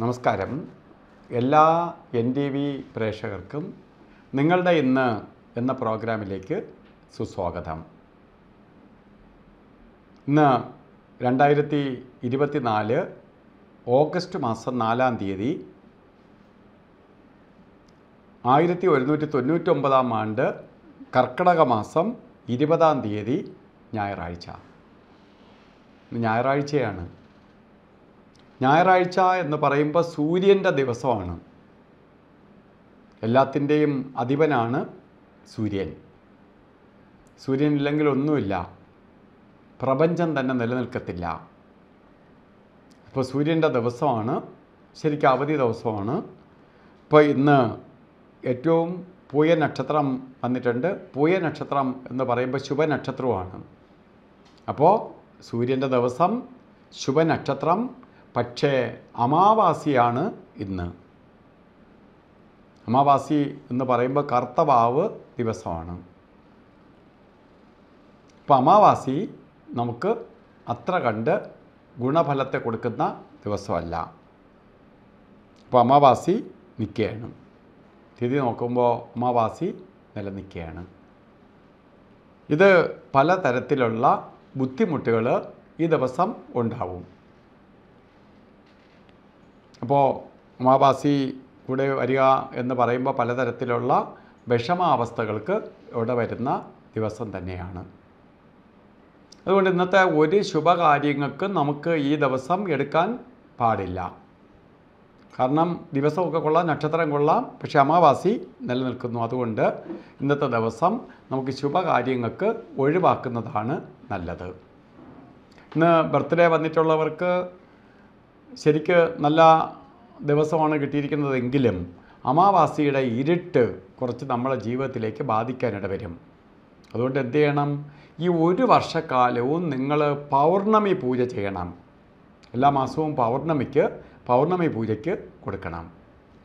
നമസ്കാരം എല്ലാ N T V പ്രേക്ഷകർക്കും നിങ്ങളുടെ ഇന്ന് എന്ന പ്രോഗ്രാമിലേക്ക് സുസ്വാഗതം ഇന്ന് രണ്ടായിരത്തി ഇരുപത്തിനാല് ഓഗസ്റ്റ് മാസം നാലാം തീയതി ആയിരത്തി ഒരുന്നൂറ്റി തൊണ്ണൂറ്റി ഒമ്പതാം ആണ്ട് കർക്കിടക മാസം ഇരുപതാം തീയതി ഞായറാഴ്ച ഞായറാഴ്ചയാണ് ഞായറാഴ്ച എന്ന് പറയുമ്പോൾ സൂര്യൻ്റെ ദിവസമാണ് എല്ലാത്തിൻ്റെയും അധിപനാണ് സൂര്യൻ സൂര്യൻ ഇല്ലെങ്കിൽ ഒന്നുമില്ല പ്രപഞ്ചം തന്നെ നിലനിൽക്കത്തില്ല അപ്പോൾ സൂര്യൻ്റെ ദിവസമാണ് ശരിക്കും അവധി ദിവസമാണ് ഇപ്പോൾ ഇന്ന് ഏറ്റവും പൂയ നക്ഷത്രം വന്നിട്ടുണ്ട് പൂയ നക്ഷത്രം എന്ന് പറയുമ്പോൾ നക്ഷത്രമാണ് അപ്പോൾ സൂര്യൻ്റെ ദിവസം ശുഭനക്ഷത്രം പക്ഷേ അമാവാസിയാണ് ഇന്ന് അമാവാസി എന്ന് പറയുമ്പോൾ കർത്തവാവ് ദിവസമാണ് അപ്പോൾ അമാവാസി നമുക്ക് അത്ര കണ്ട് ഗുണഫലത്തെ കൊടുക്കുന്ന ദിവസമല്ല അപ്പോൾ അമാവാസി നിൽക്കുകയാണ് തിഥി നോക്കുമ്പോൾ അമാവാസി നിലനിൽക്കുകയാണ് ഇത് പലതരത്തിലുള്ള ബുദ്ധിമുട്ടുകൾ ഈ ദിവസം ഉണ്ടാവും അപ്പോൾ ഉമാവാസി കൂടെ വരിക എന്ന് പറയുമ്പോൾ പലതരത്തിലുള്ള വിഷമാവസ്ഥകൾക്ക് ഇവിടെ വരുന്ന ദിവസം തന്നെയാണ് അതുകൊണ്ട് ഇന്നത്തെ ഒരു ശുഭകാര്യങ്ങൾക്കും നമുക്ക് ഈ ദിവസം എടുക്കാൻ പാടില്ല കാരണം ദിവസമൊക്കെ കൊള്ളാം നക്ഷത്രം കൊള്ളാം പക്ഷെ അമാവാസി നിലനിൽക്കുന്നു അതുകൊണ്ട് ഇന്നത്തെ ദിവസം നമുക്ക് ശുഭകാര്യങ്ങൾക്ക് ഒഴിവാക്കുന്നതാണ് നല്ലത് ഇന്ന് ബർത്ത്ഡേ വന്നിട്ടുള്ളവർക്ക് ശരിക്ക് നല്ല ദിവസമാണ് കിട്ടിയിരിക്കുന്നതെങ്കിലും അമാവാസിയുടെ ഇരുട്ട് കുറച്ച് നമ്മളെ ജീവിതത്തിലേക്ക് ബാധിക്കാനിട വരും അതുകൊണ്ട് എന്ത് ചെയ്യണം ഈ ഒരു വർഷക്കാലവും നിങ്ങൾ പൗർണമി പൂജ ചെയ്യണം എല്ലാ മാസവും പൗർണമിക്ക് പൗർണമി പൂജയ്ക്ക് കൊടുക്കണം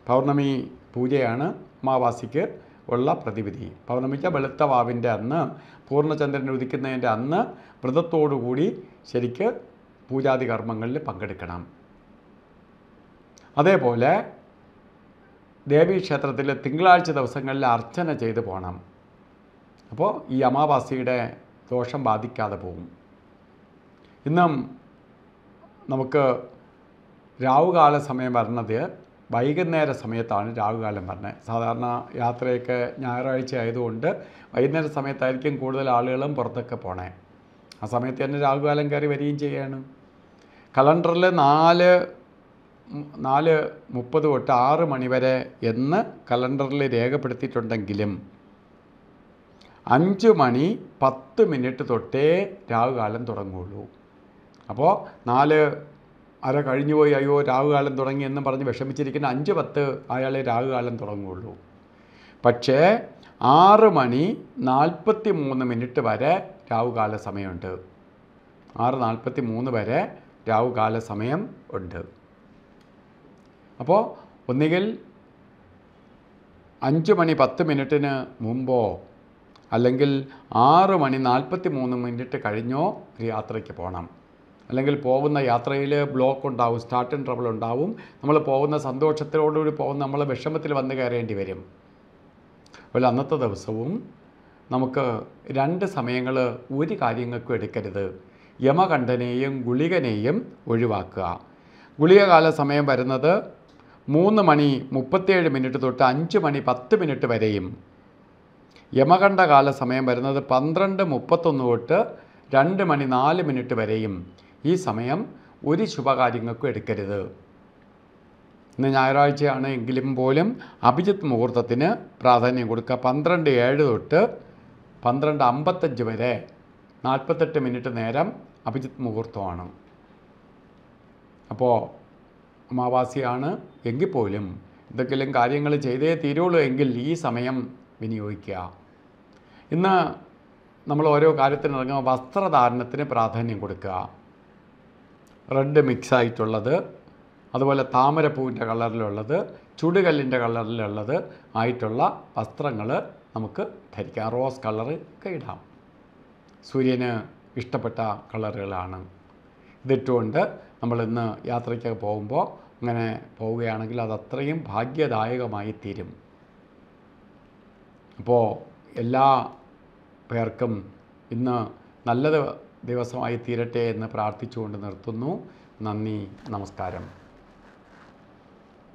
പൗർണമി പൂജയാണ് അമാവാസിക്ക് ഉള്ള പ്രതിവിധി പൗർണമിക്ക് വെളുത്ത വാവിൻ്റെ അന്ന് പൂർണ്ണചന്ദ്രൻ ഉദിക്കുന്നതിൻ്റെ അന്ന് വ്രതത്തോടുകൂടി ശരിക്ക് പൂജാതി കർമ്മങ്ങളിൽ പങ്കെടുക്കണം അതേപോലെ ദേവീക്ഷേത്രത്തിൽ തിങ്കളാഴ്ച ദിവസങ്ങളിൽ അർച്ചന ചെയ്ത് പോകണം അപ്പോൾ ഈ അമാവാസിയുടെ ദോഷം ബാധിക്കാതെ പോകും ഇന്നും നമുക്ക് രാവുകാല സമയം വരണത് വൈകുന്നേര സമയത്താണ് രാവുകാലം വരണത് സാധാരണ യാത്രയൊക്കെ ഞായറാഴ്ച ആയതുകൊണ്ട് വൈകുന്നേര സമയത്തായിരിക്കും കൂടുതൽ ആളുകളും പുറത്തൊക്കെ പോണേ ആ സമയത്ത് തന്നെ രാഹുകാലം കയറി വരികയും ചെയ്യുകയാണ് കലണ്ടറിൽ നാല് നാല് മുപ്പത് തൊട്ട് ആറ് മണിവരെ എന്ന് കലണ്ടറിൽ രേഖപ്പെടുത്തിയിട്ടുണ്ടെങ്കിലും അഞ്ച് മണി പത്ത് മിനിറ്റ് തൊട്ടേ രാഹുകാലം തുടങ്ങുകയുള്ളൂ അപ്പോൾ നാല് അര കഴിഞ്ഞു പോയി അയ്യോ രാഹുകാലം തുടങ്ങി എന്നും പറഞ്ഞ് വിഷമിച്ചിരിക്കുന്ന അഞ്ച് പത്ത് അയാളെ രാഹുകാലം തുടങ്ങുകയുള്ളൂ പക്ഷേ ആറ് മണി നാൽപ്പത്തി മൂന്ന് മിനിറ്റ് വരെ രാഹുകാല സമയമുണ്ട് ആറ് നാൽപ്പത്തി മൂന്ന് വരെ രാഹുകാല സമയം ഉണ്ട് അപ്പോൾ ഒന്നുകിൽ അഞ്ച് മണി പത്ത് മിനിറ്റിന് മുമ്പോ അല്ലെങ്കിൽ ആറ് മണി നാൽപ്പത്തി മൂന്ന് മിനിറ്റ് കഴിഞ്ഞോ ഒരു യാത്രയ്ക്ക് പോകണം അല്ലെങ്കിൽ പോകുന്ന യാത്രയിൽ ബ്ലോക്ക് ഉണ്ടാവും സ്റ്റാർട്ട് ആൻഡ് ട്രബിൾ ഉണ്ടാവും നമ്മൾ പോകുന്ന സന്തോഷത്തിലോടുകൂടി പോകുന്ന നമ്മൾ വിഷമത്തിൽ വന്ന് കയറേണ്ടി വരും അതുപോലെ അന്നത്തെ ദിവസവും നമുക്ക് രണ്ട് സമയങ്ങൾ ഒരു കാര്യങ്ങൾക്കും എടുക്കരുത് യമകണ്ഠനെയും ഗുളികനെയും ഒഴിവാക്കുക ഗുളികകാല സമയം വരുന്നത് മൂന്ന് മണി മുപ്പത്തേഴ് മിനിറ്റ് തൊട്ട് അഞ്ച് മണി പത്ത് മിനിറ്റ് വരെയും യമകണ്ഠ സമയം വരുന്നത് പന്ത്രണ്ട് മുപ്പത്തൊന്ന് തൊട്ട് രണ്ട് മണി നാല് മിനിറ്റ് വരെയും ഈ സമയം ഒരു ശുഭകാര്യങ്ങൾക്കും എടുക്കരുത് ഇന്ന് ഞായറാഴ്ചയാണ് എങ്കിലും പോലും അഭിജിത്ത് മുഹൂർത്തത്തിന് പ്രാധാന്യം കൊടുക്കുക പന്ത്രണ്ട് ഏഴ് തൊട്ട് പന്ത്രണ്ട് അമ്പത്തഞ്ച് വരെ നാൽപ്പത്തെട്ട് മിനിറ്റ് നേരം അഭിജിത്ത് മുഹൂർത്തമാണ് അപ്പോൾ അമാവാസിയാണ് എങ്കിൽ പോലും എന്തെങ്കിലും കാര്യങ്ങൾ ചെയ്തേ തീരുള്ളൂ എങ്കിൽ ഈ സമയം വിനിയോഗിക്കുക ഇന്ന് നമ്മൾ ഓരോ കാര്യത്തിനിറങ്ങുമ്പോൾ വസ്ത്രധാരണത്തിന് പ്രാധാന്യം കൊടുക്കുക റെഡ് മിക്സ് ആയിട്ടുള്ളത് അതുപോലെ താമരപ്പൂവിൻ്റെ കളറിലുള്ളത് ചുടുകല്ലിൻ്റെ കളറിലുള്ളത് ആയിട്ടുള്ള വസ്ത്രങ്ങൾ നമുക്ക് ധരിക്കാം റോസ് കളറ് ഒക്കെ ഇടാം സൂര്യന് ഇഷ്ടപ്പെട്ട കളറുകളാണ് ഇതിട്ടുകൊണ്ട് നമ്മൾ ഇന്ന് യാത്രയ്ക്ക് പോകുമ്പോൾ അങ്ങനെ പോവുകയാണെങ്കിൽ അത് അത്രയും ഭാഗ്യദായകമായി തീരും അപ്പോൾ എല്ലാ പേർക്കും ഇന്ന് നല്ലത് ദിവസമായി തീരട്ടെ എന്ന് പ്രാർത്ഥിച്ചുകൊണ്ട് നിർത്തുന്നു നന്ദി നമസ്കാരം